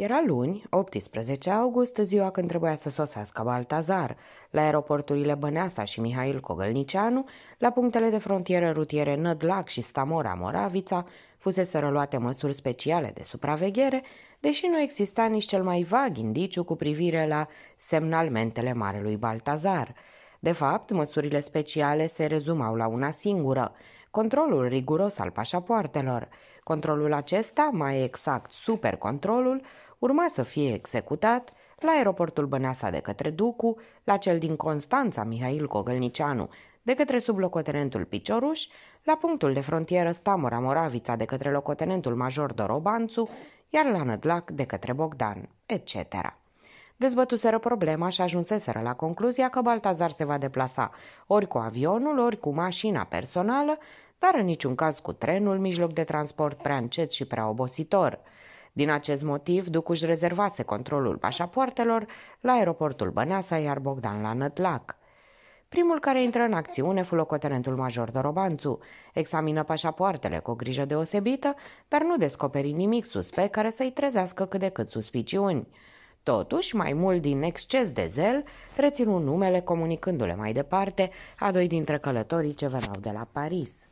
Era luni, 18 august, ziua când trebuia să sosească Baltazar, la aeroporturile Băneasa și Mihail Cogălnicianu, la punctele de frontieră rutiere Nădlac și Stamora Moravița, fusese luate măsuri speciale de supraveghere, deși nu exista nici cel mai vag indiciu cu privire la semnalmentele Marelui Baltazar. De fapt, măsurile speciale se rezumau la una singură, controlul riguros al pașapoartelor. Controlul acesta, mai exact supercontrolul, urma să fie executat la aeroportul Băneasa de către Ducu, la cel din Constanța Mihail Cogălnicianu de către sublocotenentul Picioruș, la punctul de frontieră Stamora Moravița de către locotenentul major Dorobanțu, iar la Nădlac de către Bogdan, etc. Dezbătuseră problema și ajunseseră la concluzia că Baltazar se va deplasa ori cu avionul, ori cu mașina personală, dar în niciun caz cu trenul, mijloc de transport prea încet și prea obositor – din acest motiv, Duc își rezervase controlul pașapoartelor la aeroportul Băneasa, iar Bogdan la Nătlac. Primul care intră în acțiune fu locotenentul major Dorobanțu. Examină pașapoartele cu o grijă deosebită, dar nu descoperi nimic suspect care să-i trezească cât de cât suspiciuni. Totuși, mai mult din exces de zel, reținu numele comunicându-le mai departe a doi dintre călătorii ce veneau de la Paris.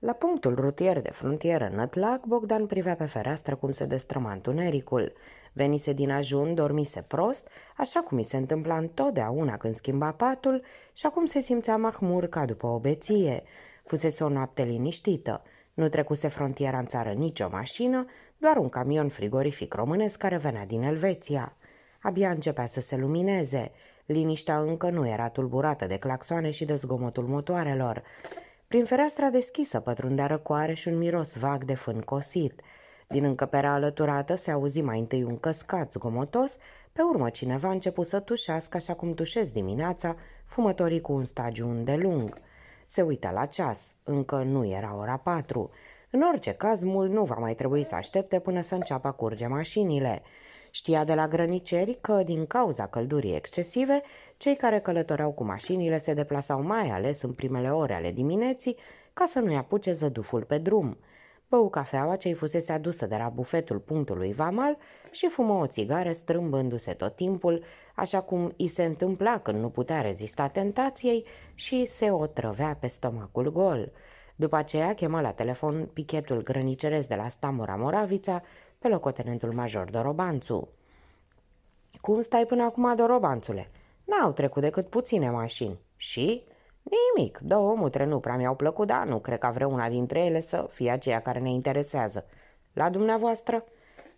La punctul rutier de frontieră Atlac, Bogdan privea pe fereastră cum se destrăma întunericul. Venise din ajun, dormise prost, așa cum i se întâmpla întotdeauna când schimba patul și acum se simțea mahmur ca după o beție. Fusese o noapte liniștită. Nu trecuse frontiera în țară nicio mașină, doar un camion frigorific românesc care venea din Elveția. Abia începea să se lumineze. Liniștea încă nu era tulburată de claxoane și de zgomotul motoarelor. Prin fereastra deschisă pătrundea răcoare și un miros vag de fân cosit. Din încăperea alăturată se auzi mai întâi un căscat zgomotos, pe urmă cineva a început să tușească așa cum tușesc dimineața fumătorii cu un stagiu îndelung. Se uită la ceas, încă nu era ora patru. În orice caz, mult nu va mai trebui să aștepte până să înceapă curge mașinile. Știa de la grăniceri că, din cauza căldurii excesive, cei care călătoreau cu mașinile se deplasau mai ales în primele ore ale dimineții ca să nu-i apuce zăduful pe drum. Bău cafeaua ce-i fusese adusă de la bufetul punctului Vamal și fumă o țigară strâmbându-se tot timpul, așa cum i se întâmpla când nu putea rezista tentației și se o trăvea pe stomacul gol. După aceea chemă la telefon pichetul grăniceresc de la Stamura Moravița pe locotenentul major Dorobanțu. Cum stai până acum, Dorobanțule?" N-au trecut decât puține mașini. Și? Nimic. Două mutre nu prea mi-au plăcut, dar nu cred că vreuna dintre ele să fie aceea care ne interesează. La dumneavoastră?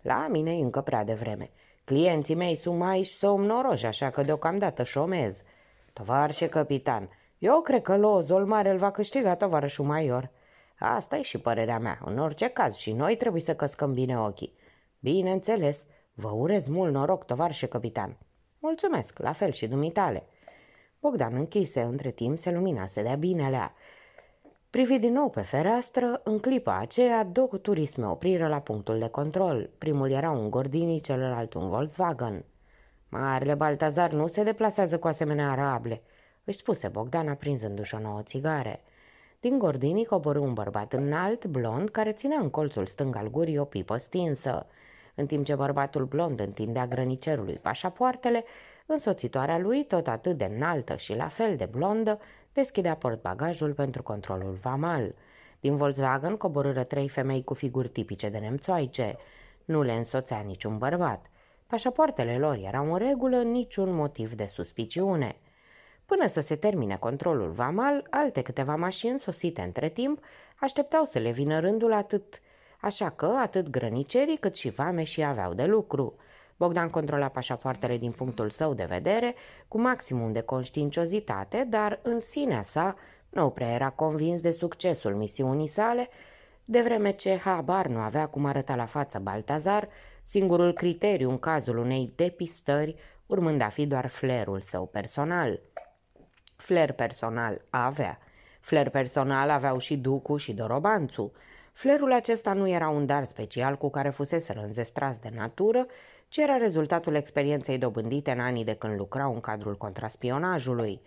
La mine e încă prea devreme. Clienții mei sunt mai somnoroși, așa că deocamdată șomez. Tovarășe capitan, eu cred că lozul mare îl va câștiga tovarășul maior. Asta e și părerea mea. În orice caz și noi trebuie să căscăm bine ochii. Bineînțeles, vă urez mult noroc, tovarășe capitan. Mulțumesc, la fel și dumitale. Bogdan închise, între timp se luminase de-a binelea. Privi din nou pe fereastră, în clipa aceea două turisme opriră la punctul de control. Primul era un Gordini, celălalt un Volkswagen. Marele Baltazar nu se deplasează cu asemenea arable, își spuse Bogdan aprinzându-și o nouă țigare. Din Gordini coborâ un bărbat înalt, blond, care ținea în colțul stâng al gurii o pipă stinsă. În timp ce bărbatul blond întindea grănicerului pașapoartele, însoțitoarea lui, tot atât de înaltă și la fel de blondă, deschidea portbagajul pentru controlul vamal. Din Volkswagen coborâră trei femei cu figuri tipice de nemțoaice. Nu le însoțea niciun bărbat. Pașapoartele lor erau în regulă, niciun motiv de suspiciune. Până să se termine controlul vamal, alte câteva mașini sosite între timp așteptau să le vină rândul atât așa că atât grănicerii cât și vame și aveau de lucru. Bogdan controla pașapoartele din punctul său de vedere, cu maximum de conștiinciozitate, dar în sinea sa nu prea era convins de succesul misiunii sale, de vreme ce habar nu avea cum arăta la față Baltazar, singurul criteriu în cazul unei depistări urmând a fi doar flerul său personal. Fler personal avea. Fler personal aveau și Ducu și Dorobanțu. Flerul acesta nu era un dar special cu care fusese înzestrați de natură, ci era rezultatul experienței dobândite în anii de când lucrau în cadrul contraspionajului.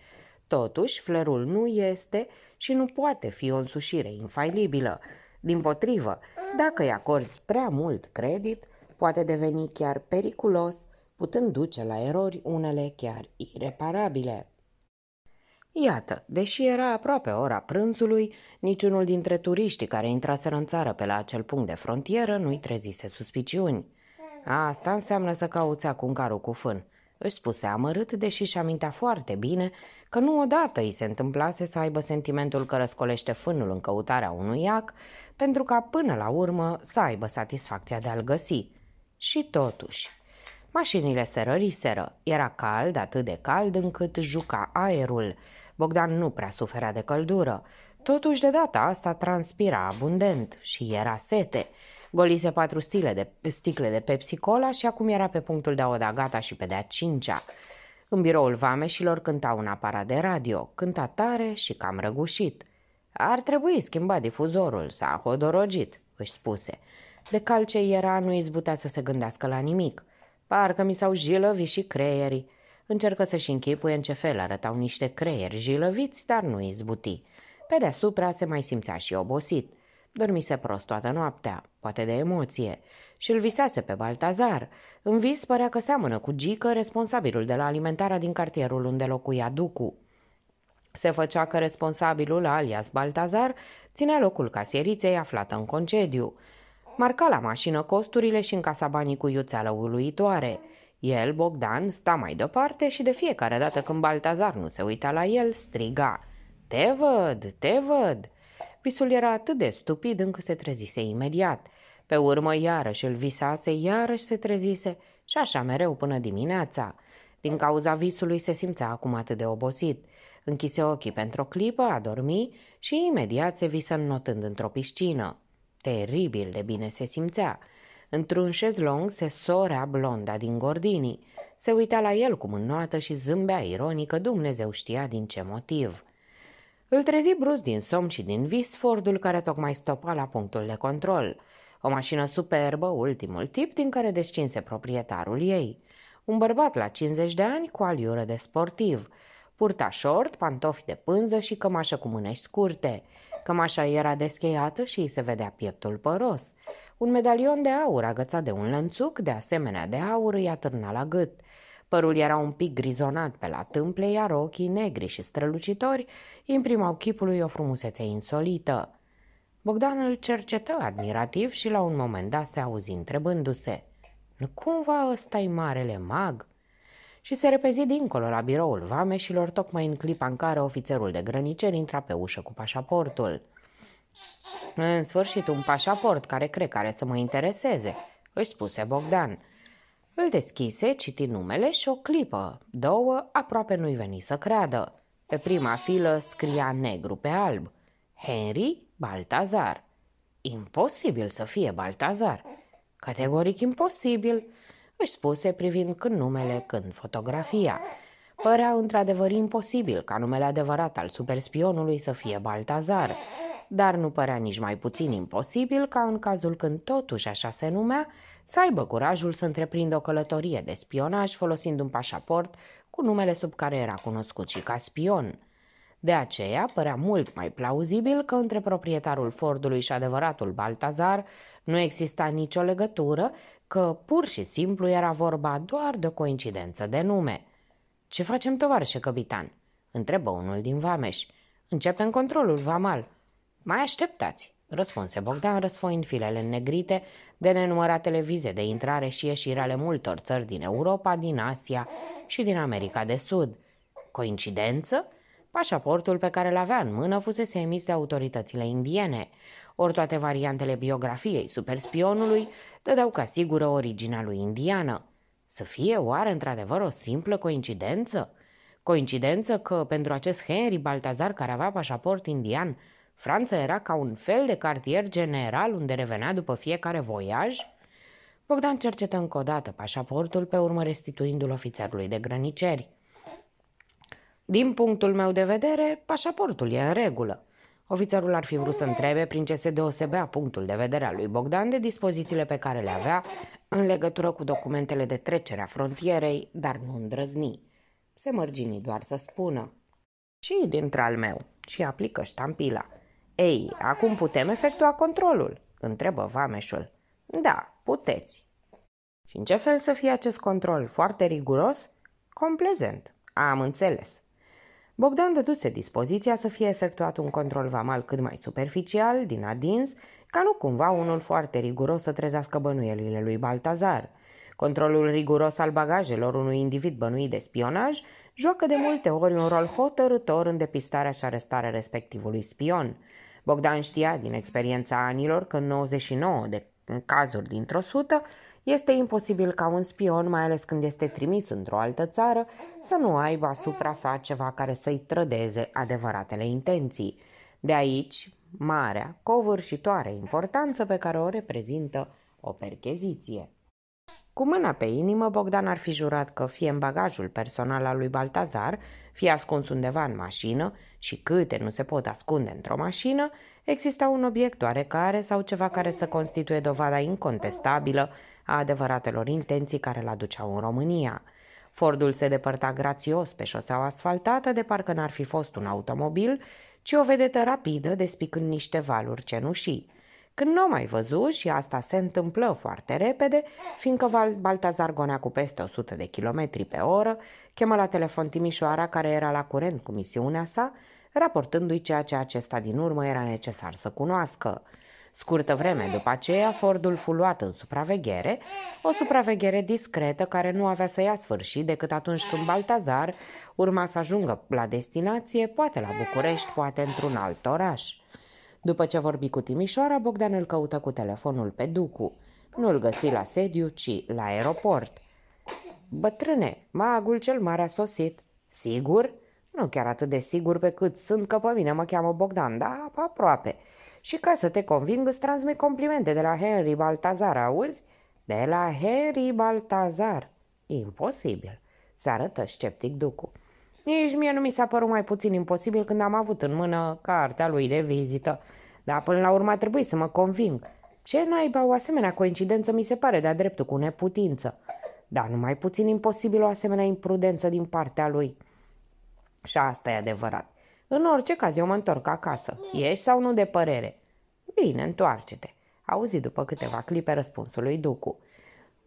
Totuși, flerul nu este și nu poate fi o însușire infailibilă. Din potrivă, dacă îi acorzi prea mult credit, poate deveni chiar periculos, putând duce la erori unele chiar ireparabile. Iată, deși era aproape ora prânzului, niciunul dintre turiștii care intraseră în țară pe la acel punct de frontieră nu-i trezise suspiciuni. Asta înseamnă să cauți acum carul cu fân, își spuse amărât, deși și amintea foarte bine că nu odată îi se întâmplase să aibă sentimentul că răscolește fânul în căutarea unui iac, pentru ca până la urmă să aibă satisfacția de a-l găsi. Și totuși, mașinile se răriseră, era cald, atât de cald încât juca aerul, Bogdan nu prea suferea de căldură. Totuși, de data asta transpira abundent și era sete. Golise patru stile de, sticle de Pepsi Cola și acum era pe punctul de a o da gata și pe de-a cincea. În biroul vameșilor cânta un aparat de radio, cânta tare și cam răgușit. Ar trebui schimba difuzorul, s-a hodorogit, își spuse. De calce era, nu izbutea să se gândească la nimic. Parcă mi s-au jilăvit și creierii. Încercă să-și închipuie în ce fel arătau niște creieri jilăviți, dar nu izbuti. Pe deasupra se mai simțea și obosit. Dormise prost toată noaptea, poate de emoție, și îl visase pe Baltazar. În vis părea că seamănă cu Gică, responsabilul de la alimentarea din cartierul unde locuia Ducu. Se făcea că responsabilul, alias Baltazar, ținea locul casieriței aflată în concediu. Marca la mașină costurile și încasa banii cu iuțeală uluitoare – el, Bogdan, sta mai departe și de fiecare dată când Baltazar nu se uita la el, striga Te văd, te văd! Visul era atât de stupid încât se trezise imediat. Pe urmă iarăși îl visase, iarăși se trezise și așa mereu până dimineața. Din cauza visului se simțea acum atât de obosit. Închise ochii pentru o clipă, a dormi și imediat se visă înnotând într-o piscină. Teribil de bine se simțea. Într-un șezlong, sora blonda din Gordini se uita la el cu mânoată și zâmbea ironică, Dumnezeu știa din ce motiv. Îl trezi brusc din somn și din vis Fordul care tocmai stopa la punctul de control. O mașină superbă, ultimul tip, din care descinse proprietarul ei. Un bărbat la 50 de ani cu aliură de sportiv. Purta short, pantofi de pânză și cămașă cu mânești scurte. Cămașa era descheiată și îi se vedea pieptul păros. Un medalion de aur agățat de un lănțuc, de asemenea de aur, îi atârna la gât. Părul era un pic grizonat pe la tâmple, iar ochii negri și strălucitori imprimau chipului o frumusețe insolită. Bogdan îl cercetă admirativ și la un moment dat se auzi întrebându-se Nu cumva ăsta e marele mag?" și se repezi dincolo la biroul vameșilor tocmai în clipa în care ofițerul de grăniceri intra pe ușă cu pașaportul. În sfârșit, un pașaport care cred că are să mă intereseze, își spuse Bogdan. Îl deschise, citi numele și o clipă, două, aproape nu-i veni să creadă. Pe prima filă scria negru pe alb. Henry Baltazar. Imposibil să fie Baltazar. Categoric imposibil, își spuse privind când numele, când fotografia. Părea într-adevăr imposibil ca numele adevărat al superspionului să fie Baltazar dar nu părea nici mai puțin imposibil ca în cazul când totuși așa se numea, să aibă curajul să întreprindă o călătorie de spionaj folosind un pașaport cu numele sub care era cunoscut și ca spion. De aceea, părea mult mai plauzibil că între proprietarul Fordului și adevăratul Baltazar nu exista nicio legătură, că pur și simplu era vorba doar de o coincidență de nume. Ce facem, tovarășe, capitan?" întrebă unul din vameși. Începem controlul vamal. Mai așteptați, răspunse Bogdan răsfoind filele negrite de nenumăratele vize de intrare și ieșire ale multor țări din Europa, din Asia și din America de Sud. Coincidență? Pașaportul pe care îl avea în mână fusese emis de autoritățile indiene, ori toate variantele biografiei superspionului dădeau ca sigură originea lui indiană. Să fie oare într-adevăr o simplă coincidență? Coincidență că pentru acest Henry Baltazar care avea pașaport indian Franța era ca un fel de cartier general unde revenea după fiecare voiaj? Bogdan cercetă încă o dată pașaportul pe urmă restituindu-l ofițerului de grăniceri. Din punctul meu de vedere, pașaportul e în regulă. Ofițerul ar fi vrut să întrebe prin ce se deosebea punctul de vedere al lui Bogdan de dispozițiile pe care le avea în legătură cu documentele de trecere a frontierei, dar nu îndrăzni. Se mărgini doar să spună. Și dintre al meu. Și aplică ștampila. Ei, acum putem efectua controlul?" întrebă vameșul. Da, puteți." Și în ce fel să fie acest control? Foarte riguros?" Complezent. Am înțeles." Bogdan dăduse dispoziția să fie efectuat un control vamal cât mai superficial, din adins, ca nu cumva unul foarte riguros să trezească bănuielile lui Baltazar. Controlul riguros al bagajelor unui individ bănuit de spionaj joacă de multe ori un rol hotărător în depistarea și arestarea respectivului spion. Bogdan știa din experiența anilor că în 99 de cazuri dintr-o sută este imposibil ca un spion, mai ales când este trimis într-o altă țară, să nu aibă asupra sa ceva care să-i trădeze adevăratele intenții. De aici, marea, covârșitoare importanță pe care o reprezintă o percheziție. Cu mâna pe inimă, Bogdan ar fi jurat că, fie în bagajul personal al lui Baltazar, fie ascuns undeva în mașină, și câte nu se pot ascunde într-o mașină, exista un obiect oarecare sau ceva care să constituie dovada incontestabilă a adevăratelor intenții care l aduceau în România. Fordul se depărta grațios pe șoseaua asfaltată de parcă n-ar fi fost un automobil, ci o vedetă rapidă despicând niște valuri cenușii. Când nu o mai văzut și asta se întâmplă foarte repede, fiindcă Baltazar gonea cu peste 100 de kilometri pe oră, chemă la telefon Timișoara, care era la curent cu misiunea sa, raportându-i ceea ce acesta din urmă era necesar să cunoască. Scurtă vreme după aceea, Fordul fu luat în supraveghere, o supraveghere discretă care nu avea să ia sfârșit decât atunci când Baltazar urma să ajungă la destinație, poate la București, poate într-un alt oraș. După ce vorbi cu Timișoara, Bogdan îl căută cu telefonul pe Ducu. Nu-l găsi la sediu, ci la aeroport. Bătrâne, magul cel mare a sosit. Sigur? Nu chiar atât de sigur pe cât sunt că pe mine mă cheamă Bogdan, dar aproape. Și ca să te conving, îți transmit complimente de la Henry Baltazar, auzi? De la Henry Baltazar. Imposibil, se arătă sceptic Ducu. Nici mie nu mi s-a părut mai puțin imposibil când am avut în mână cartea lui de vizită. Dar până la urmă a trebuit să mă conving. Ce naiba o asemenea coincidență mi se pare de-a dreptul cu neputință. Dar nu mai puțin imposibil o asemenea imprudență din partea lui. Și asta e adevărat. În orice caz, eu mă întorc acasă. Ești sau nu de părere? Bine, întoarce-te. Auzi după câteva clipe răspunsul lui Ducu.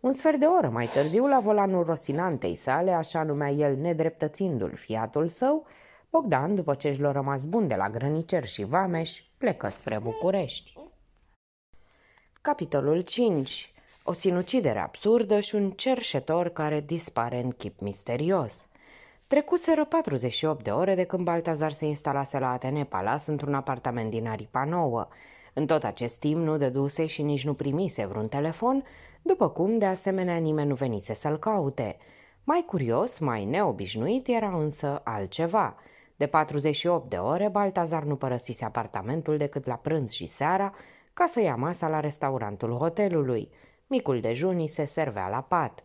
Un sfert de oră mai târziu, la volanul rosinantei sale, așa numea el nedreptățindu-l fiatul său, Bogdan, după ce își l-a rămas bun de la grăniceri și Vameș, plecă spre București. Capitolul 5. O sinucidere absurdă și un cerșetor care dispare în chip misterios. Trecuseră 48 de ore de când Baltazar se instalase la Atene Palas într-un apartament din aripa nouă. În tot acest timp nu dăduse și nici nu primise vreun telefon, după cum, de asemenea, nimeni nu venise să-l caute. Mai curios, mai neobișnuit era însă altceva. De 48 de ore, Baltazar nu părăsise apartamentul decât la prânz și seara, ca să ia masa la restaurantul hotelului. Micul dejun se servea la pat.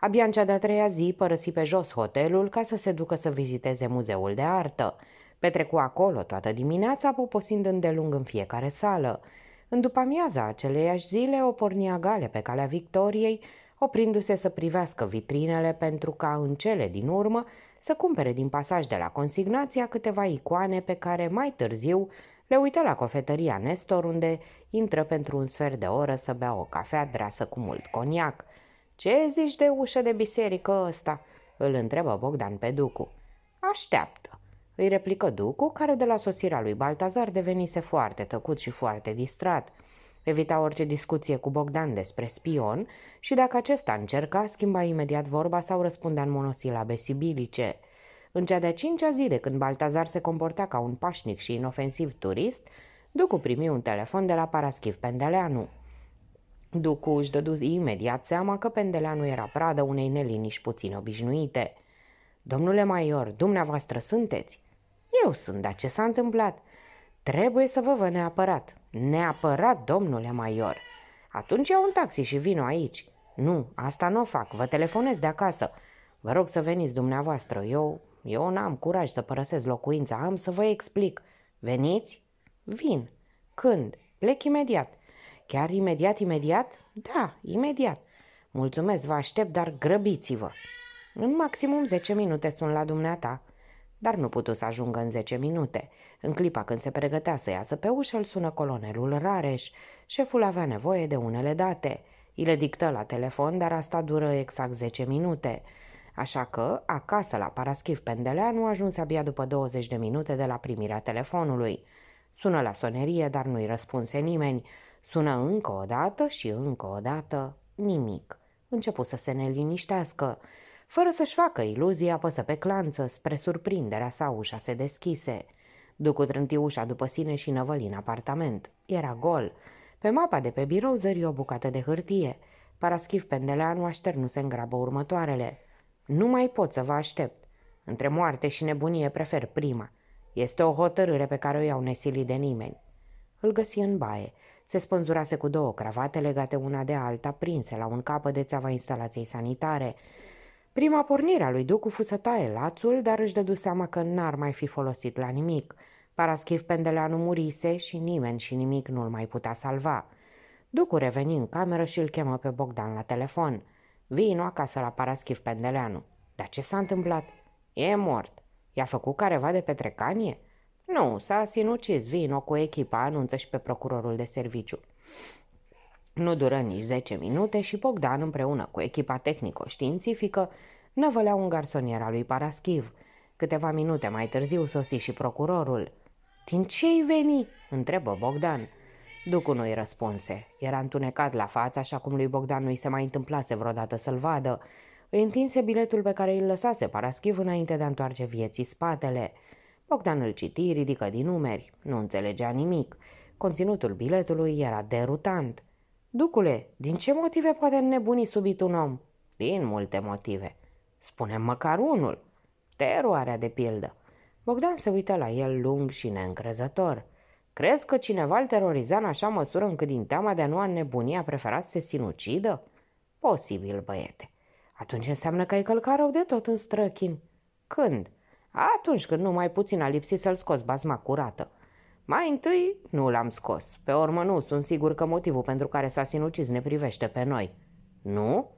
Abia în cea de-a treia zi părăsi pe jos hotelul ca să se ducă să viziteze muzeul de artă. Petrecu acolo toată dimineața, poposind îndelung în fiecare sală. În după-amiaza aceleiași zile o pornia gale pe calea Victoriei, oprindu-se să privească vitrinele pentru ca în cele din urmă să cumpere din pasaj de la consignația câteva icoane pe care mai târziu le uită la cofetăria Nestor unde intră pentru un sfert de oră să bea o cafea drasă cu mult coniac. Ce zici de ușă de biserică ăsta?" îl întrebă Bogdan pe Ducu. Așteaptă, îi replică Ducu, care de la sosirea lui Baltazar devenise foarte tăcut și foarte distrat. Evita orice discuție cu Bogdan despre spion și dacă acesta încerca, schimba imediat vorba sau răspundea în monosilabe sibilice. În cea de-a cincea zi de când Baltazar se comporta ca un pașnic și inofensiv turist, Ducu primi un telefon de la Paraschiv Pendeleanu. Ducu își dădu imediat seama că Pendeleanu era pradă unei neliniști puțin obișnuite. Domnule Maior, dumneavoastră sunteți?" Eu sunt, dar ce s-a întâmplat? Trebuie să vă vă neapărat. Neapărat, domnule Maior. Atunci iau un taxi și vin aici. Nu, asta nu o fac, vă telefonez de acasă. Vă rog să veniți dumneavoastră, eu, eu n-am curaj să părăsesc locuința, am să vă explic. Veniți? Vin. Când? Plec imediat. Chiar imediat, imediat? Da, imediat. Mulțumesc, vă aștept, dar grăbiți-vă. În maximum 10 minute sunt la dumneata dar nu putu să ajungă în zece minute. În clipa când se pregătea să iasă pe ușă, îl sună colonelul Rareș. Șeful avea nevoie de unele date. I le dictă la telefon, dar asta dură exact 10 minute. Așa că, acasă la Paraschiv Pendeleanu, ajuns abia după 20 de minute de la primirea telefonului. Sună la sonerie, dar nu-i răspunse nimeni. Sună încă o dată și încă o dată nimic. Începu să se neliniștească. Fără să-și facă iluzii, apăsă pe clanță, spre surprinderea sa ușa se deschise. Ducu trânti ușa după sine și năvăli în apartament. Era gol. Pe mapa de pe birou zări o bucată de hârtie. Paraschiv Pendeleanu așternuse în grabă următoarele. Nu mai pot să vă aștept. Între moarte și nebunie prefer prima. Este o hotărâre pe care o iau nesilit de nimeni. Îl găsi în baie. Se spânzurase cu două cravate legate una de alta, prinse la un capăt de țeava instalației sanitare – Prima pornire a lui Ducu fu să taie lațul, dar își dădu seama că n-ar mai fi folosit la nimic. Paraschiv Pendeleanu murise și nimeni și nimic nu-l mai putea salva. Ducu reveni în cameră și îl chemă pe Bogdan la telefon. Vino acasă la Paraschiv Pendeleanu. Dar ce s-a întâmplat? E mort. I-a făcut careva de petrecanie? Nu, s-a sinucis. Vino cu echipa, anunță și pe procurorul de serviciu. Nu dură nici 10 minute și Bogdan împreună cu echipa tehnico-științifică un garsonier al lui Paraschiv. Câteva minute mai târziu sosi și procurorul. Din ce-i veni?" întrebă Bogdan. Ducul nu-i răspunse. Era întunecat la față, așa cum lui Bogdan nu-i se mai întâmplase vreodată să-l vadă. Îi întinse biletul pe care îl lăsase Paraschiv înainte de a întoarce vieții spatele. Bogdan îl citi, ridică din numeri. Nu înțelegea nimic. Conținutul biletului era derutant. Ducule, din ce motive poate nebuni subit un om? Din multe motive. Spune măcar unul. Teroarea de pildă. Bogdan se uită la el lung și neîncrezător. Crezi că cineva îl teroriza în așa măsură încât din teama de a nu a prefera să se sinucidă? Posibil, băiete. Atunci înseamnă că ai călcat rău de tot în străchin. Când? Atunci când nu mai puțin a lipsit să-l scoți basma curată. Mai întâi nu l-am scos. Pe urmă nu, sunt sigur că motivul pentru care s-a sinucis ne privește pe noi. Nu?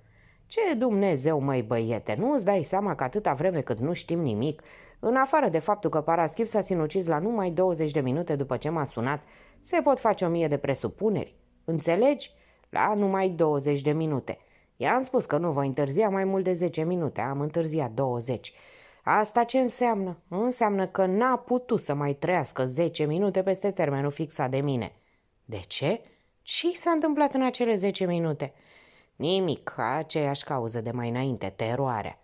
Ce Dumnezeu, măi băiete, nu îți dai seama că atâta vreme cât nu știm nimic, în afară de faptul că Paraschiv s-a sinucis la numai 20 de minute după ce m-a sunat, se pot face o mie de presupuneri. Înțelegi? La numai 20 de minute. I-am spus că nu voi întârzia mai mult de 10 minute, am întârziat 20. Asta ce înseamnă? Înseamnă că n-a putut să mai trăiască 10 minute peste termenul fixat de mine. De ce? Ce s-a întâmplat în acele 10 minute? Nimic, aceeași cauză de mai înainte, teroarea.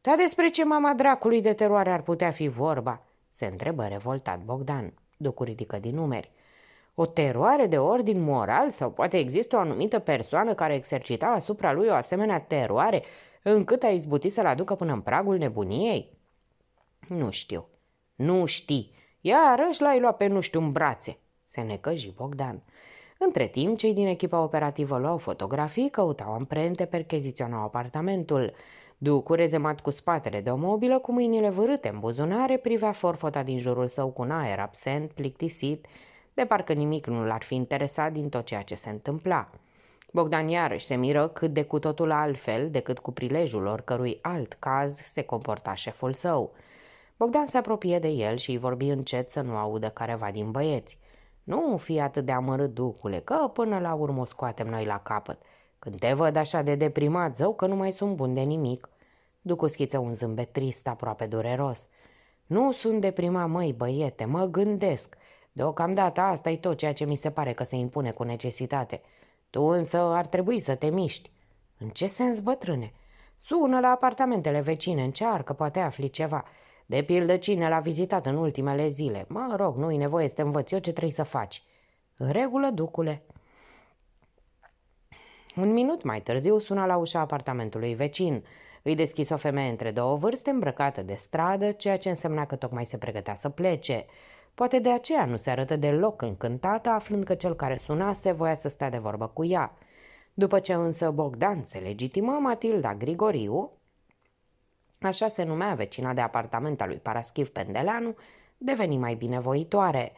Dar despre ce mama dracului de teroare ar putea fi vorba? Se întrebă revoltat Bogdan. Ducu ridică din numeri. O teroare de ordin moral sau poate există o anumită persoană care exercita asupra lui o asemenea teroare încât a izbutit să-l aducă până în pragul nebuniei? Nu știu. Nu știi. Iarăși l-ai luat pe nu știu în brațe. Se necăji Bogdan. Între timp, cei din echipa operativă luau fotografii, căutau amprente, percheziționau apartamentul. Ducu, rezemat cu spatele de o mobilă, cu mâinile vârâte în buzunare, privea forfota din jurul său cu un aer absent, plictisit, de parcă nimic nu l-ar fi interesat din tot ceea ce se întâmpla. Bogdan iarăși se miră cât de cu totul altfel decât cu prilejul oricărui alt caz se comporta șeful său – Bogdan se apropie de el și îi vorbi încet să nu audă careva din băieți. Nu fi atât de amărât, ducule, că până la urmă o scoatem noi la capăt. Când te văd așa de deprimat, zău că nu mai sunt bun de nimic. Ducu schiță un zâmbet trist, aproape dureros. Nu sunt deprimat, măi, băiete, mă gândesc. Deocamdată asta e tot ceea ce mi se pare că se impune cu necesitate. Tu însă ar trebui să te miști. În ce sens, bătrâne? Sună la apartamentele vecine, încearcă, poate afli ceva. De pildă cine l-a vizitat în ultimele zile. Mă rog, nu-i nevoie să te învăț eu ce trebuie să faci. În regulă, ducule. Un minut mai târziu suna la ușa apartamentului vecin. Îi deschis o femeie între două vârste îmbrăcată de stradă, ceea ce însemna că tocmai se pregătea să plece. Poate de aceea nu se arătă deloc încântată, aflând că cel care sunase voia să stea de vorbă cu ea. După ce însă Bogdan se legitimă, Matilda Grigoriu, așa se numea vecina de apartament al lui Paraschiv Pendeleanu, deveni mai binevoitoare.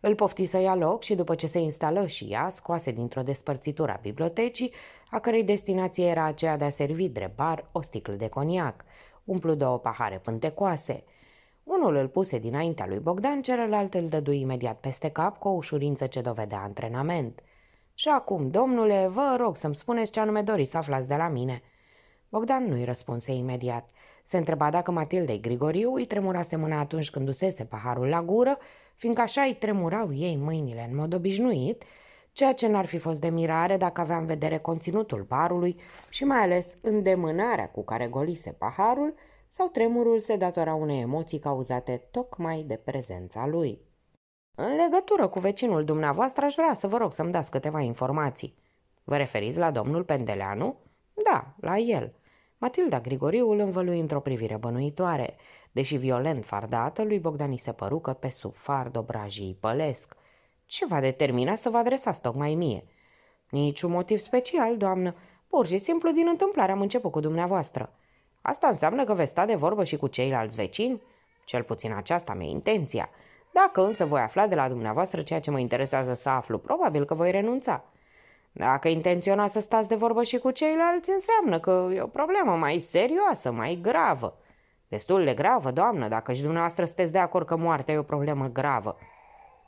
Îl pofti să ia loc și după ce se instală și ea, scoase dintr-o despărțitură a bibliotecii, a cărei destinație era aceea de a servi drebar o sticlă de coniac, umplu două pahare pântecoase. Unul îl puse dinaintea lui Bogdan, celălalt îl dădui imediat peste cap cu o ușurință ce dovedea antrenament. Și acum, domnule, vă rog să-mi spuneți ce anume doriți să aflați de la mine." Bogdan nu-i răspunse imediat. Se întreba dacă Matildei Grigoriu îi tremurase mâna atunci când dusese paharul la gură, fiindcă așa îi tremurau ei mâinile în mod obișnuit, ceea ce n-ar fi fost de mirare dacă avea în vedere conținutul parului și mai ales îndemânarea cu care golise paharul sau tremurul se datora unei emoții cauzate tocmai de prezența lui. În legătură cu vecinul dumneavoastră aș vrea să vă rog să-mi dați câteva informații. Vă referiți la domnul Pendeleanu? Da, la el. Matilda Grigoriu îl învălui într-o privire bănuitoare. Deși violent fardată, lui Bogdani se păru că pe sub fard obrajii pălesc. Ce va determina să vă adresați tocmai mie? Niciun motiv special, doamnă. Pur și simplu din întâmplare am început cu dumneavoastră. Asta înseamnă că veți sta de vorbă și cu ceilalți vecini? Cel puțin aceasta mi-e intenția. Dacă însă voi afla de la dumneavoastră ceea ce mă interesează să aflu, probabil că voi renunța. Dacă intenționați să stați de vorbă și cu ceilalți, înseamnă că e o problemă mai serioasă, mai gravă. Destul de gravă, doamnă, dacă și dumneavoastră sunteți de acord că moartea e o problemă gravă.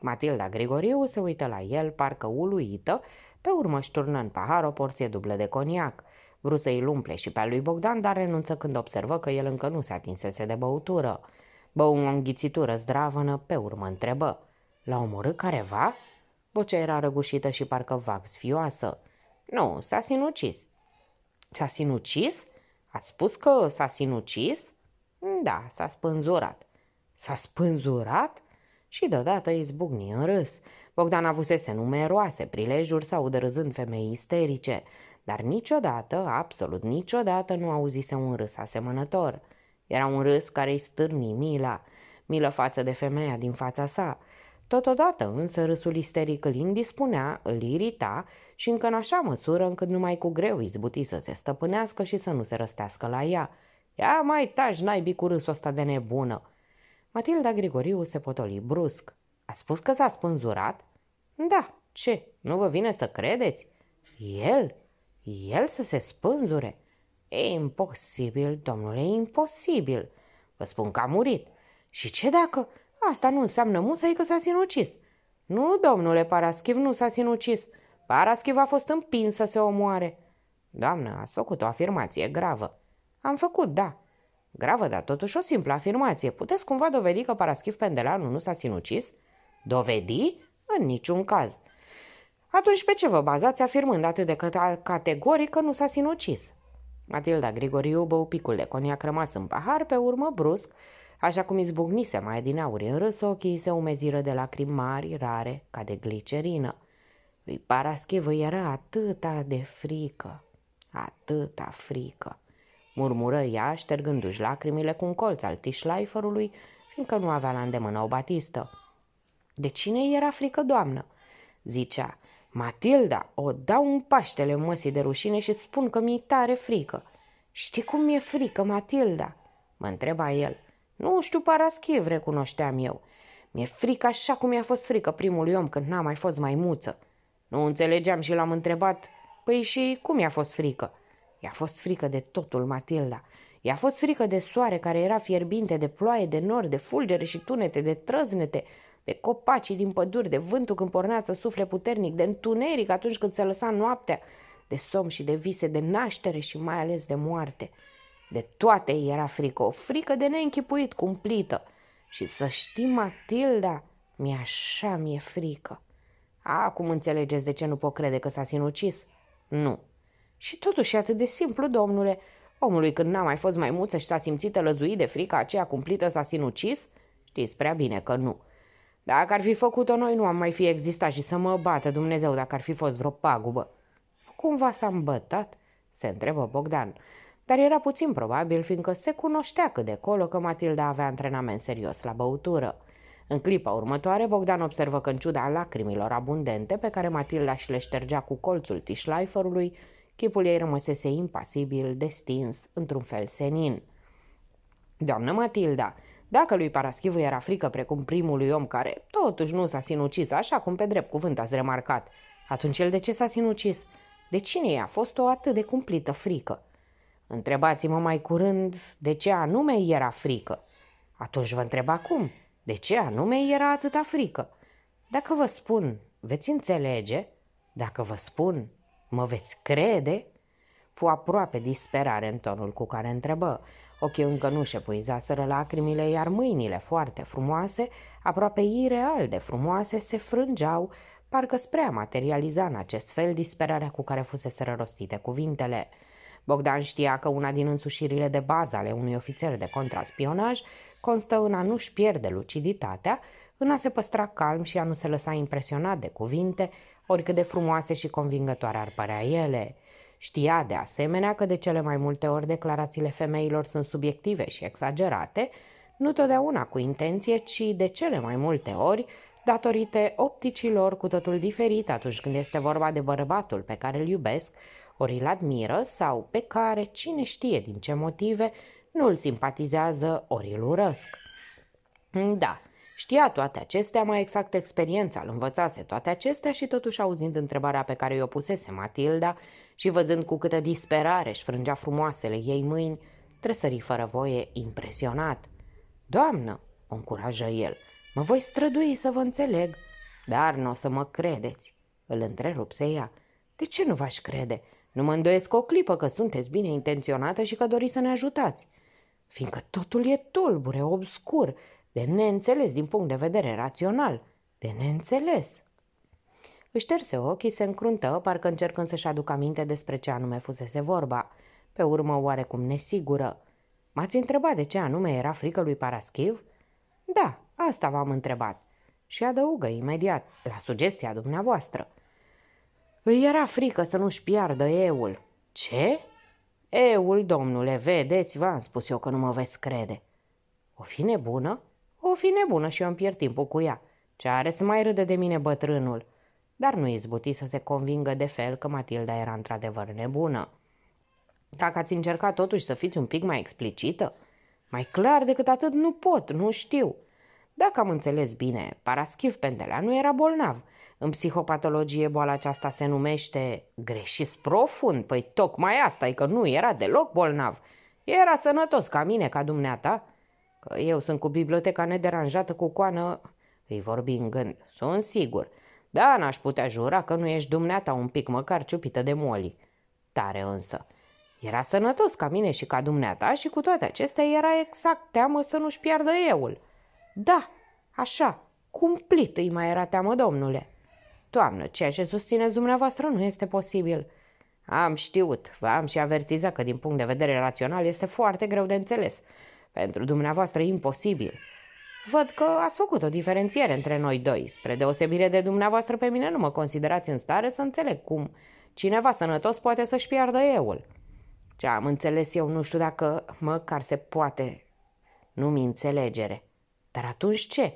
Matilda Grigoriu se uită la el, parcă uluită, pe urmă își turnă în pahar o porție dublă de coniac. Vru să-i umple și pe lui Bogdan, dar renunță când observă că el încă nu se atinsese de băutură. Bă o înghițitură zdravănă, pe urmă întrebă. L-a omorât careva?" Vocea era răgușită și parcă vag sfioasă. Nu, s-a sinucis. S-a sinucis? Ați spus că s-a sinucis? Da, s-a spânzurat. S-a spânzurat? Și deodată zbucni în râs. Bogdan avusese numeroase prilejuri să audă râzând femei isterice, dar niciodată, absolut niciodată, nu auzise un râs asemănător. Era un râs care îi stârni mila, milă față de femeia din fața sa, Totodată însă râsul isteric îl indispunea, îl irita și încă în așa măsură încât numai cu greu izbuti să se stăpânească și să nu se răstească la ea. Ia mai tași naibii cu râsul ăsta de nebună! Matilda Grigoriu se potoli brusc. A spus că s-a spânzurat? Da, ce? Nu vă vine să credeți? El? El să se spânzure? E imposibil, domnule, imposibil. Vă spun că a murit. Și ce dacă... Asta nu înseamnă musai că s-a sinucis. Nu, domnule Paraschiv, nu s-a sinucis. Paraschiv a fost împins să se omoare. Doamnă, ați făcut o afirmație gravă. Am făcut, da. Gravă, dar totuși o simplă afirmație. Puteți cumva dovedi că Paraschiv Pendelanu nu s-a sinucis? Dovedi? În niciun caz. Atunci pe ce vă bazați afirmând atât de categoric că nu s-a sinucis? Matilda Grigoriu bău picul de coniac rămas în pahar, pe urmă brusc, Așa cum izbucnise mai din aur în râs, ochii se umeziră de lacrimi mari, rare, ca de glicerină. Lui Paraschiv era atâta de frică, atâta frică. Murmură ea, ștergându-și lacrimile cu un colț al tișlaiferului, fiindcă nu avea la îndemână o batistă. De cine era frică, doamnă? Zicea, Matilda, o dau un paștele măsii de rușine și îți spun că mi-e tare frică. Știi cum mi-e frică, Matilda? Mă întreba el. Nu știu Paraschiv, recunoșteam eu. Mi-e frică așa cum mi-a fost frică primului om când n-a mai fost mai muță. Nu înțelegeam și l-am întrebat, păi și cum i-a fost frică? I-a fost frică de totul, Matilda. I-a fost frică de soare care era fierbinte, de ploaie, de nori, de fulgere și tunete, de trăznete, de copacii din păduri, de vântul când pornea să sufle puternic, de întuneric atunci când se lăsa noaptea, de somn și de vise, de naștere și mai ales de moarte. De toate era frică, o frică de neînchipuit, cumplită. Și să știi, Matilda, mi așa mi-e frică. Acum înțelegeți de ce nu pot crede că s-a sinucis? Nu. Și totuși atât de simplu, domnule. Omului când n-a mai fost mai mult și s-a simțit lăzuit de frica aceea cumplită s-a sinucis? Știți prea bine că nu. Dacă ar fi făcut-o noi, nu am mai fi existat și să mă bată Dumnezeu dacă ar fi fost vreo pagubă. Cumva s-a îmbătat? Se întrebă Bogdan dar era puțin probabil, fiindcă se cunoștea cât de colo că Matilda avea antrenament serios la băutură. În clipa următoare, Bogdan observă că, în ciuda lacrimilor abundente pe care Matilda și le ștergea cu colțul tișlaiferului, chipul ei rămăsese impasibil, destins, într-un fel senin. Doamnă Matilda, dacă lui Paraschivu era frică precum primului om care totuși nu s-a sinucis, așa cum pe drept cuvânt ați remarcat, atunci el de ce s-a sinucis? De cine i-a fost o atât de cumplită frică? Întrebați-mă mai curând de ce anume era frică. Atunci vă întreb acum, de ce anume era atâta frică? Dacă vă spun, veți înțelege? Dacă vă spun, mă veți crede? Fu aproape disperare în tonul cu care întrebă. Ochii încă nu se puizaseră lacrimile, iar mâinile foarte frumoase, aproape ireal de frumoase, se frângeau, parcă spre a materializa în acest fel disperarea cu care fusese rostite cuvintele. Bogdan știa că una din însușirile de bază ale unui ofițer de contraspionaj constă în a nu-și pierde luciditatea, în a se păstra calm și a nu se lăsa impresionat de cuvinte, oricât de frumoase și convingătoare ar părea ele. Știa de asemenea că de cele mai multe ori declarațiile femeilor sunt subiective și exagerate, nu totdeauna cu intenție, ci de cele mai multe ori datorite opticilor cu totul diferit atunci când este vorba de bărbatul pe care îl iubesc ori îl admiră sau pe care, cine știe din ce motive, nu îl simpatizează ori îl urăsc. Da, știa toate acestea, mai exact experiența îl învățase toate acestea și totuși auzind întrebarea pe care i-o pusese Matilda și văzând cu câtă disperare își frângea frumoasele ei mâini, trăsări fără voie impresionat. Doamnă, o încurajă el, mă voi strădui să vă înțeleg, dar nu o să mă credeți, îl întrerupse ea. De ce nu v-aș crede? Nu mă îndoiesc o clipă că sunteți bine intenționată și că doriți să ne ajutați, fiindcă totul e tulbure, obscur, de neînțeles din punct de vedere rațional, de neînțeles. Își șterse ochii, se încruntă, parcă încercând să-și aducă aminte despre ce anume fusese vorba, pe urmă oarecum nesigură. M-ați întrebat de ce anume era frică lui Paraschiv? Da, asta v-am întrebat. Și adăugă imediat, la sugestia dumneavoastră – îi era frică să nu-și piardă eul. Ce? Eul, domnule, vedeți, v-am spus eu că nu mă veți crede. O fi nebună? O fi nebună și eu îmi pierd timpul cu ea. Ce are să mai râde de mine bătrânul? Dar nu izbuti să se convingă de fel că Matilda era într-adevăr nebună. Dacă ați încercat totuși să fiți un pic mai explicită, mai clar decât atât nu pot, nu știu. Dacă am înțeles bine, Paraschiv Pendelea nu era bolnav în psihopatologie boala aceasta se numește greșit profund. Păi tocmai asta e că nu era deloc bolnav. Era sănătos ca mine, ca dumneata. Că eu sunt cu biblioteca nederanjată cu coană, îi vorbi în gând. Sunt sigur. Da, n-aș putea jura că nu ești dumneata un pic măcar ciupită de moli. Tare însă. Era sănătos ca mine și ca dumneata și cu toate acestea era exact teamă să nu-și piardă eul. Da, așa, cumplit îi mai era teamă domnule. Doamnă, ceea ce susțineți dumneavoastră nu este posibil. Am știut, v-am și avertizat că din punct de vedere rațional este foarte greu de înțeles. Pentru dumneavoastră imposibil. Văd că ați făcut o diferențiere între noi doi. Spre deosebire de dumneavoastră, pe mine nu mă considerați în stare să înțeleg cum cineva sănătos poate să-și piardă euul. Ce am înțeles eu nu știu dacă măcar se poate numi înțelegere. Dar atunci ce?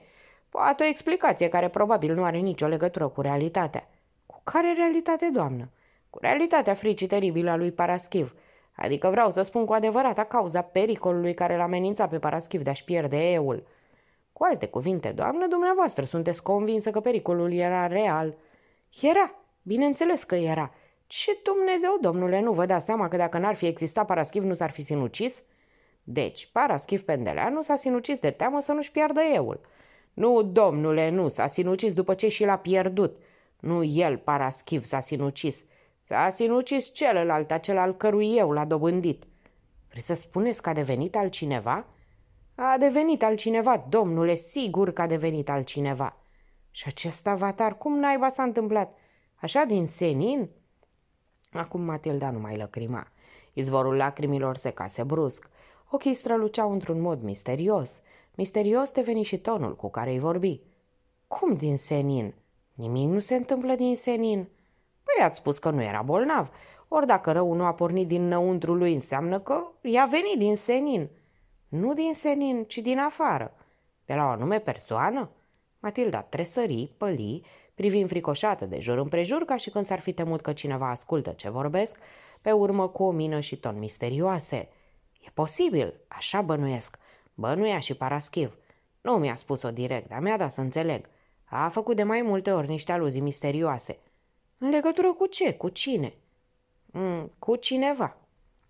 Poate o explicație care probabil nu are nicio legătură cu realitatea. Cu care realitate, doamnă? Cu realitatea fricii teribile a lui Paraschiv. Adică vreau să spun cu adevărat a cauza pericolului care l-a amenința pe Paraschiv de a-și pierde eul. Cu alte cuvinte, doamnă, dumneavoastră, sunteți convinsă că pericolul era real? Era, bineînțeles că era. Ce Dumnezeu, domnule, nu vă dați seama că dacă n-ar fi existat Paraschiv nu s-ar fi sinucis? Deci, Paraschiv Pendeleanu s-a sinucis de teamă să nu-și piardă eul – nu, domnule, nu, s-a sinucis după ce și l-a pierdut. Nu el, Paraschiv, s-a sinucis. S-a sinucis celălalt, acel al cărui eu l-a dobândit. Vreți să spuneți că a devenit altcineva? A devenit altcineva, domnule, sigur că a devenit altcineva. Și acest avatar, cum naiba s-a întâmplat? Așa din senin? Acum Matilda nu mai lăcrima. Izvorul lacrimilor se case brusc. Ochii străluceau într-un mod misterios. Misterios te veni și tonul cu care îi vorbi. Cum din senin? Nimic nu se întâmplă din senin. Păi ați spus că nu era bolnav. Ori dacă rău nu a pornit din năuntru lui, înseamnă că i-a venit din senin. Nu din senin, ci din afară. De la o anume persoană? Matilda tresări, păli, privind fricoșată de jur împrejur ca și când s-ar fi temut că cineva ascultă ce vorbesc, pe urmă cu o mină și ton misterioase. E posibil, așa bănuiesc. Bănuia și Paraschiv. Nu mi-a spus-o direct, dar mi-a dat să înțeleg. A făcut de mai multe ori niște aluzii misterioase. În legătură cu ce? Cu cine? Mm, cu cineva.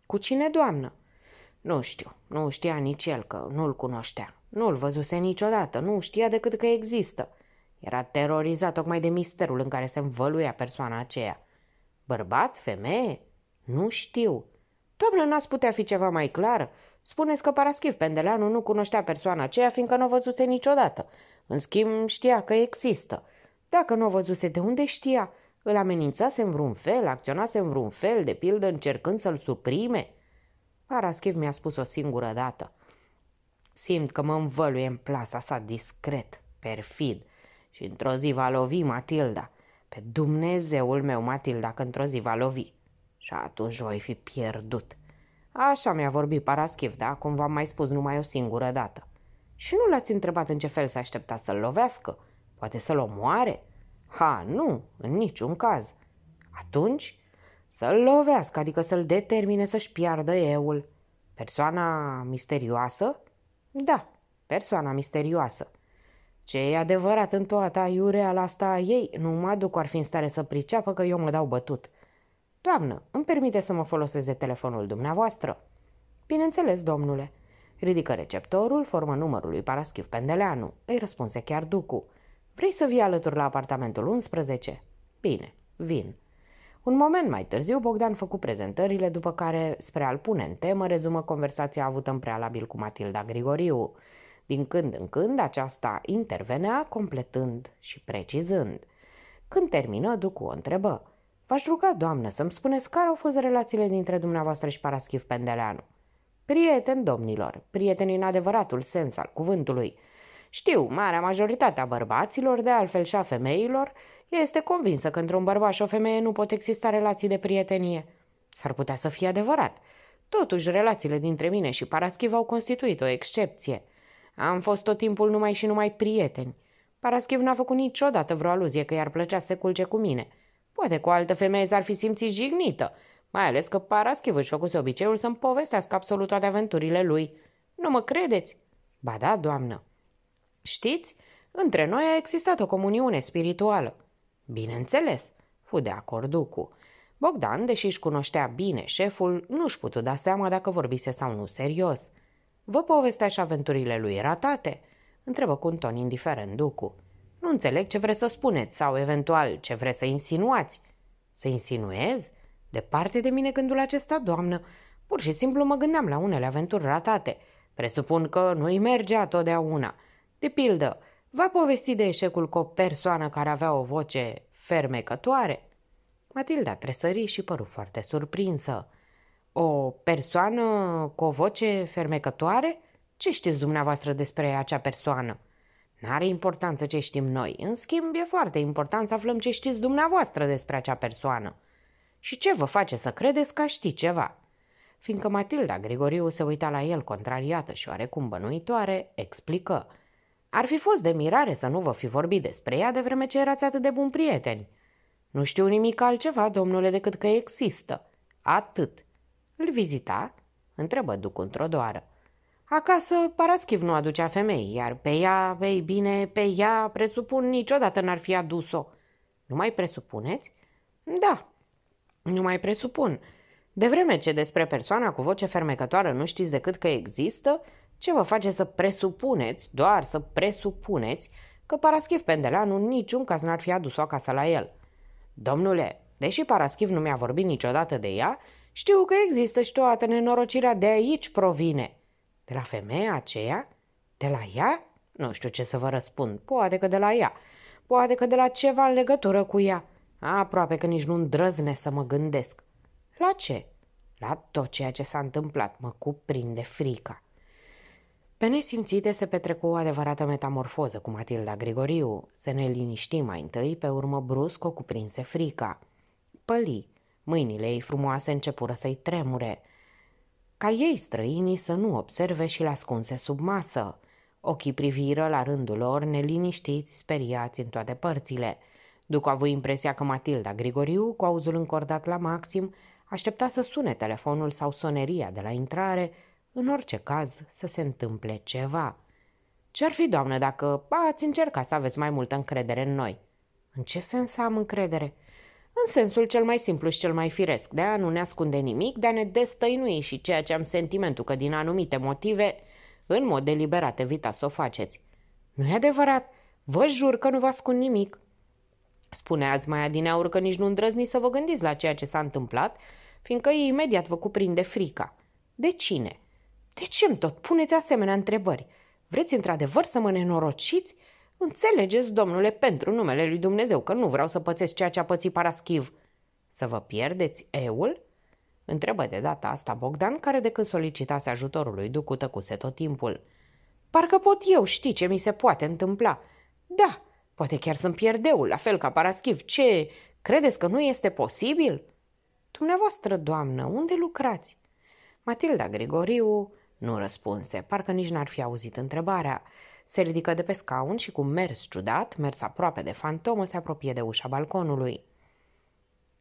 Cu cine, doamnă? Nu știu. Nu știa nici el că nu-l cunoștea. Nu-l văzuse niciodată. Nu știa decât că există. Era terorizat tocmai de misterul în care se învăluia persoana aceea. Bărbat? Femeie? Nu știu. Doamnă, n-ați putea fi ceva mai clar? Spuneți că Paraschiv Pendeleanu nu cunoștea persoana aceea, fiindcă nu o văzuse niciodată. În schimb, știa că există. Dacă nu o văzuse, de unde știa? Îl amenințase în vreun fel, acționase în vreun fel, de pildă încercând să-l suprime? Paraschiv mi-a spus o singură dată. Simt că mă învăluie în plasa sa discret, perfid, și într-o zi va lovi Matilda. Pe Dumnezeul meu, Matilda, că într-o zi va lovi. Și atunci voi fi pierdut. Așa mi-a vorbit Paraschiv, da? Cum v-am mai spus numai o singură dată. Și nu l-ați întrebat în ce fel se aștepta să-l lovească? Poate să-l omoare? Ha, nu, în niciun caz. Atunci, să-l lovească, adică să-l determine să-și piardă eul. Persoana misterioasă? Da, persoana misterioasă. Ce e adevărat în toată aiurea la asta a ei, nu mă duc ar fi în stare să priceapă că eu mă dau bătut. Doamnă, îmi permite să mă folosesc de telefonul dumneavoastră? Bineînțeles, domnule. Ridică receptorul, formă numărul lui Paraschiv Pendeleanu. Îi răspunse chiar Ducu. Vrei să vii alături la apartamentul 11? Bine, vin. Un moment mai târziu, Bogdan făcu prezentările, după care, spre al pune în temă, rezumă conversația avută în prealabil cu Matilda Grigoriu. Din când în când, aceasta intervenea, completând și precizând. Când termină, Ducu o întrebă. V-aș ruga, doamnă, să-mi spuneți care au fost relațiile dintre dumneavoastră și Paraschiv Pendeleanu. Prieten, domnilor, prieteni în adevăratul sens al cuvântului. Știu, marea majoritate a bărbaților, de altfel și a femeilor, este convinsă că între un bărbat și o femeie nu pot exista relații de prietenie. S-ar putea să fie adevărat. Totuși, relațiile dintre mine și Paraschiv au constituit o excepție. Am fost tot timpul numai și numai prieteni. Paraschiv n-a făcut niciodată vreo aluzie că i-ar plăcea să se culce cu mine – Poate cu altă femeie s-ar fi simțit jignită, mai ales că Paraschiv își făcuse obiceiul să-mi povestească absolut toate aventurile lui. Nu mă credeți? Ba da, doamnă. Știți, între noi a existat o comuniune spirituală. Bineînțeles, fu de acord Ducu. Bogdan, deși își cunoștea bine șeful, nu-și putu da seama dacă vorbise sau nu serios. Vă povestea și aventurile lui ratate?" întrebă cu un ton indiferent Ducu. Nu înțeleg ce vreți să spuneți sau eventual ce vreți să insinuați. Să insinuez? Departe de mine gândul acesta, doamnă. Pur și simplu mă gândeam la unele aventuri ratate. Presupun că nu-i mergea totdeauna. De pildă, va povesti de eșecul cu o persoană care avea o voce fermecătoare. Matilda tresări și păru foarte surprinsă. O persoană cu o voce fermecătoare? Ce știți dumneavoastră despre acea persoană? N-are importanță ce știm noi. În schimb, e foarte important să aflăm ce știți dumneavoastră despre acea persoană. Și ce vă face să credeți că știi ceva? Fiindcă Matilda Grigoriu se uita la el contrariată și oarecum bănuitoare, explică. Ar fi fost de mirare să nu vă fi vorbit despre ea de vreme ce erați atât de buni prieteni. Nu știu nimic altceva, domnule, decât că există. Atât. Îl vizita? Întrebă Duc într-o doară. Acasă Paraschiv nu aducea femei, iar pe ea, ei bine, pe ea, presupun, niciodată n-ar fi adus-o. Nu mai presupuneți? Da, nu mai presupun. De vreme ce despre persoana cu voce fermecătoare nu știți decât că există, ce vă face să presupuneți, doar să presupuneți, că Paraschiv Pendeleanu niciun caz n-ar fi adus-o acasă la el? Domnule, deși Paraschiv nu mi-a vorbit niciodată de ea, știu că există și toată nenorocirea de aici provine – de la femeia aceea? De la ea? Nu știu ce să vă răspund. Poate că de la ea. Poate că de la ceva în legătură cu ea. Aproape că nici nu îndrăzne să mă gândesc. La ce? La tot ceea ce s-a întâmplat. Mă cuprinde frica. Pe nesimțite se petrecu o adevărată metamorfoză cu Matilda Grigoriu. Se ne liniști mai întâi, pe urmă brusc o cuprinse frica. Păli. Mâinile ei frumoase începură să-i tremure ca ei străinii să nu observe și l-ascunse sub masă. Ochii priviră la rândul lor, neliniștiți, speriați în toate părțile. Duc avut impresia că Matilda Grigoriu, cu auzul încordat la maxim, aștepta să sune telefonul sau soneria de la intrare, în orice caz să se întâmple ceva. Ce-ar fi, doamnă, dacă ați încerca să aveți mai multă încredere în noi? În ce sens am încredere? În sensul cel mai simplu și cel mai firesc, de a nu ne ascunde nimic, de a ne destăinui și ceea ce am sentimentul că din anumite motive, în mod deliberat, evita să o faceți. nu e adevărat? Vă jur că nu vă ascund nimic. Spune azi mai aur că nici nu îndrăzni să vă gândiți la ceea ce s-a întâmplat, fiindcă ei imediat vă cuprinde frica. De cine? De ce îmi tot puneți asemenea întrebări? Vreți într-adevăr să mă nenorociți? Înțelegeți, domnule, pentru numele lui Dumnezeu, că nu vreau să pățesc ceea ce a pățit Paraschiv. Să vă pierdeți eul? Întrebă de data asta Bogdan, care de când solicitase ajutorul lui Ducu tăcuse tot timpul. Parcă pot eu, ști ce mi se poate întâmpla. Da, poate chiar să-mi pierd eul, la fel ca Paraschiv. Ce, credeți că nu este posibil? Dumneavoastră, doamnă, unde lucrați? Matilda Grigoriu nu răspunse, parcă nici n-ar fi auzit întrebarea. Se ridică de pe scaun și cu mers ciudat, mers aproape de fantomă, se apropie de ușa balconului.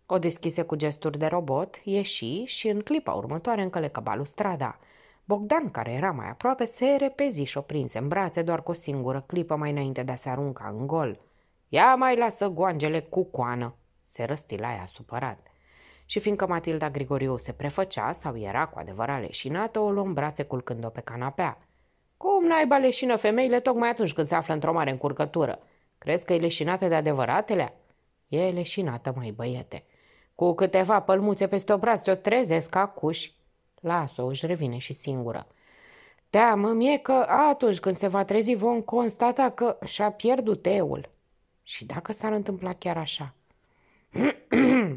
O deschise cu gesturi de robot, ieși și în clipa următoare încălecă balustrada. Bogdan, care era mai aproape, se repezi și o prinse în brațe doar cu o singură clipă mai înainte de a se arunca în gol. Ia mai lasă goangele cu coană!" se la ea supărat. Și fiindcă Matilda Grigoriu se prefăcea sau era cu adevărat leșinată, o luăm brațe culcând-o pe canapea. Cum naiba leșină femeile tocmai atunci când se află într-o mare încurcătură? Crezi că e leșinată de adevăratele? E leșinată, mai băiete. Cu câteva pălmuțe peste obraz ți-o trezesc acuși. Las-o, își revine și singură. Teamă mie că atunci când se va trezi vom constata că și-a pierdut eul. Și dacă s-ar întâmpla chiar așa?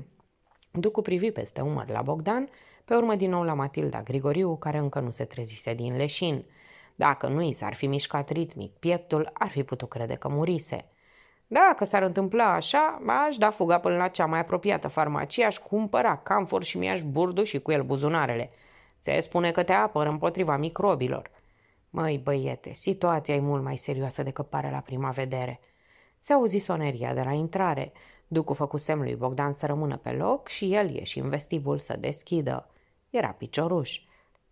Duc cu privi peste umăr la Bogdan, pe urmă din nou la Matilda Grigoriu, care încă nu se trezise din leșin. Dacă nu i s-ar fi mișcat ritmic pieptul, ar fi putut crede că murise. Dacă s-ar întâmpla așa, aș da fuga până la cea mai apropiată farmacie, aș cumpăra camfor și mi-aș burdu și cu el buzunarele. Se spune că te apără împotriva microbilor. Măi, băiete, situația e mult mai serioasă decât pare la prima vedere. Se auzi soneria de la intrare. Ducu făcu semn lui Bogdan să rămână pe loc și el ieși în vestibul să deschidă. Era picioruș.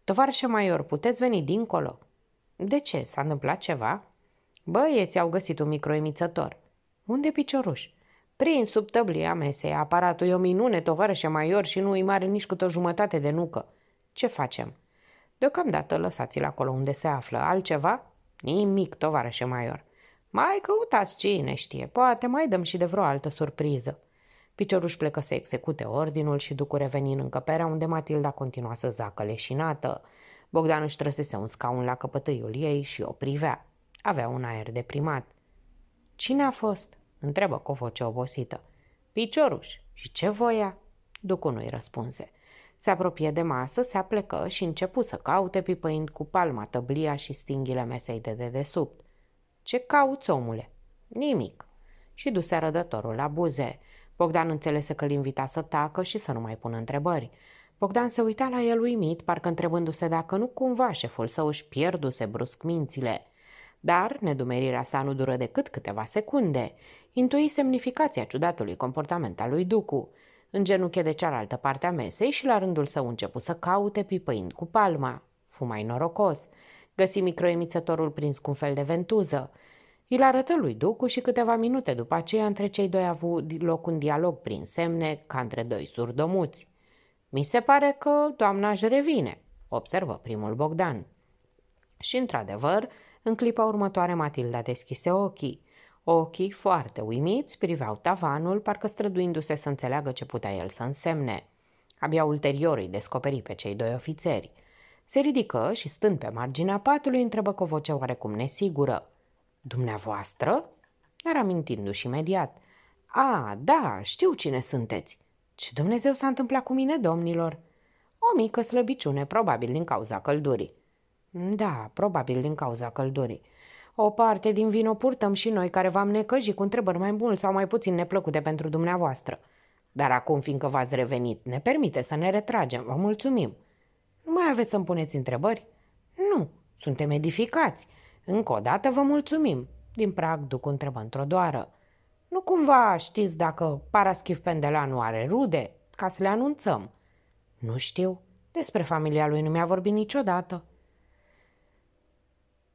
Tovarșe Maior, puteți veni dincolo?" De ce? S-a întâmplat ceva? Băieți, au găsit un microemițător. Unde picioruș? Prin sub tăblia mesei, aparatul e o minune, tovarășe maior, și nu îi mare nici cât o jumătate de nucă. Ce facem? Deocamdată lăsați-l acolo unde se află. Altceva? Nimic, tovarășe maior. Mai căutați cine știe, poate mai dăm și de vreo altă surpriză. Picioruș plecă să execute ordinul și ducu revenind în încăperea unde Matilda continua să zacă leșinată. Bogdan își trăsese un scaun la căpătâiul ei și o privea. Avea un aer deprimat. Cine a fost?" întrebă cu o voce obosită. Picioruș. Și ce voia?" Ducu nu-i răspunse. Se apropie de masă, se aplecă și începu să caute pipăind cu palma tăblia și stinghile mesei de dedesubt. Ce cauți, omule?" Nimic." Și duse rădătorul la buze. Bogdan înțelese că l invita să tacă și să nu mai pună întrebări. Bogdan se uita la el uimit, parcă întrebându-se dacă nu cumva șeful său își pierduse brusc mințile. Dar nedumerirea sa nu dură decât câteva secunde. Intui semnificația ciudatului comportament al lui Ducu. În genunche de cealaltă parte a mesei și la rândul său începu să caute pipăind cu palma. Fu mai norocos. Găsi microemițătorul prins cu un fel de ventuză. Îl arătă lui Ducu și câteva minute după aceea între cei doi a avut loc un dialog prin semne ca între doi surdomuți. Mi se pare că doamna își revine, observă primul Bogdan. Și într-adevăr, în clipa următoare Matilda deschise ochii. Ochii, foarte uimiți, priveau tavanul, parcă străduindu-se să înțeleagă ce putea el să însemne. Abia ulterior îi descoperi pe cei doi ofițeri. Se ridică și, stând pe marginea patului, întrebă cu o voce oarecum nesigură. Dumneavoastră?" Dar amintindu-și imediat. A, da, știu cine sunteți. Ce Dumnezeu s-a întâmplat cu mine, domnilor? O mică slăbiciune, probabil din cauza căldurii. Da, probabil din cauza căldurii. O parte din vin o purtăm și noi care v-am necăji cu întrebări mai mult sau mai puțin neplăcute pentru dumneavoastră. Dar acum, fiindcă v-ați revenit, ne permite să ne retragem. Vă mulțumim. Nu mai aveți să-mi puneți întrebări? Nu, suntem edificați. Încă o dată vă mulțumim. Din prag duc întrebă într-o doară. Nu cumva știți dacă Paraschiv Pendelanu are rude, ca să le anunțăm? Nu știu. Despre familia lui nu mi-a vorbit niciodată.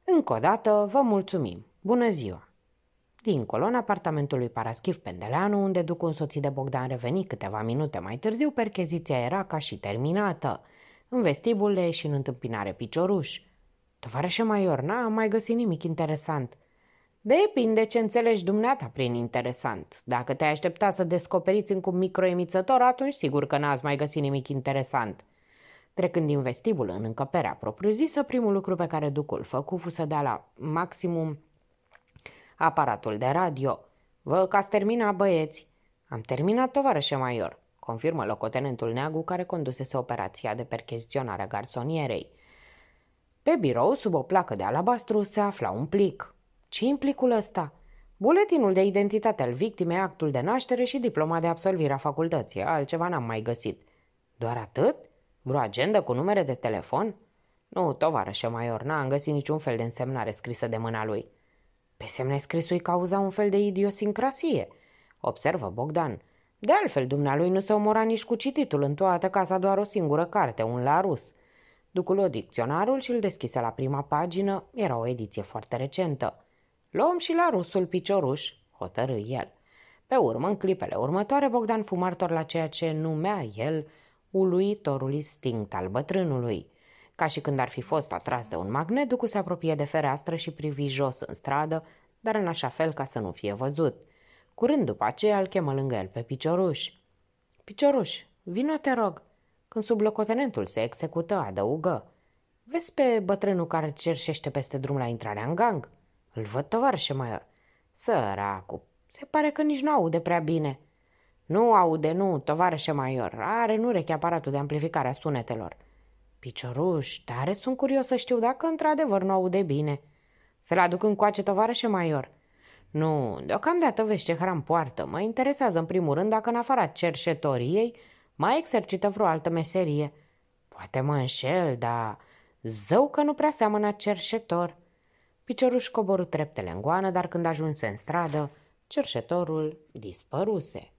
Încă o dată vă mulțumim. Bună ziua! Dincolo, în apartamentul lui Paraschiv Pendeleanu unde duc soții de Bogdan reveni câteva minute mai târziu, percheziția era ca și terminată. În vestibul și în întâmpinare picioruș. Tovarășe Maior n-a mai găsit nimic interesant – Depinde ce înțelegi dumneata prin interesant. Dacă te-ai aștepta să descoperiți încă un microemițător, atunci sigur că n-ați mai găsit nimic interesant. Trecând din vestibul în încăperea propriu-zisă, primul lucru pe care ducul făcu fu să dea la maximum aparatul de radio. Vă, că ați terminat, băieți! Am terminat, tovarășe maior, confirmă locotenentul Neagu care condusese operația de percheziționare a garsonierei. Pe birou, sub o placă de alabastru, se afla un plic. Ce implicul ăsta? Buletinul de identitate al victimei, actul de naștere și diploma de absolvire a facultății. Altceva n-am mai găsit. Doar atât? Vreo agendă cu numere de telefon? Nu, tovarășe Maior, n-am găsit niciun fel de însemnare scrisă de mâna lui. Pe semne scrisui cauza un fel de idiosincrasie, observă Bogdan. De altfel, dumnealui nu se omora nici cu cititul în toată casa doar o singură carte, un la rus. l-o dicționarul și îl deschise la prima pagină, era o ediție foarte recentă. Luăm și la rusul picioruș, hotărâ el. Pe urmă, în clipele următoare, Bogdan fu martor la ceea ce numea el uluitorul instinct al bătrânului. Ca și când ar fi fost atras de un magnet, Ducu se apropie de fereastră și privi jos în stradă, dar în așa fel ca să nu fie văzut. Curând după aceea îl chemă lângă el pe Picioruș. Picioruș, vino te rog. Când sublocotenentul se execută, adăugă. Vezi pe bătrânul care cerșește peste drum la intrarea în gang? Îl văd, tovarășe Maior. Săracu, se pare că nici nu aude prea bine. Nu aude, nu, tovarășe Maior. Are nu ureche aparatul de amplificare a sunetelor. Picioruș, tare sunt curios să știu dacă într-adevăr nu aude bine. Să-l aduc coace, tovarășe Maior. Nu, deocamdată vezi ce hram poartă. Mă interesează în primul rând dacă în afara cerșetoriei mai exercită vreo altă meserie. Poate mă înșel, dar zău că nu prea seamănă cerșetor. Piciorul își coborâ treptele în goană, dar când ajunse în stradă, cerșetorul dispăruse.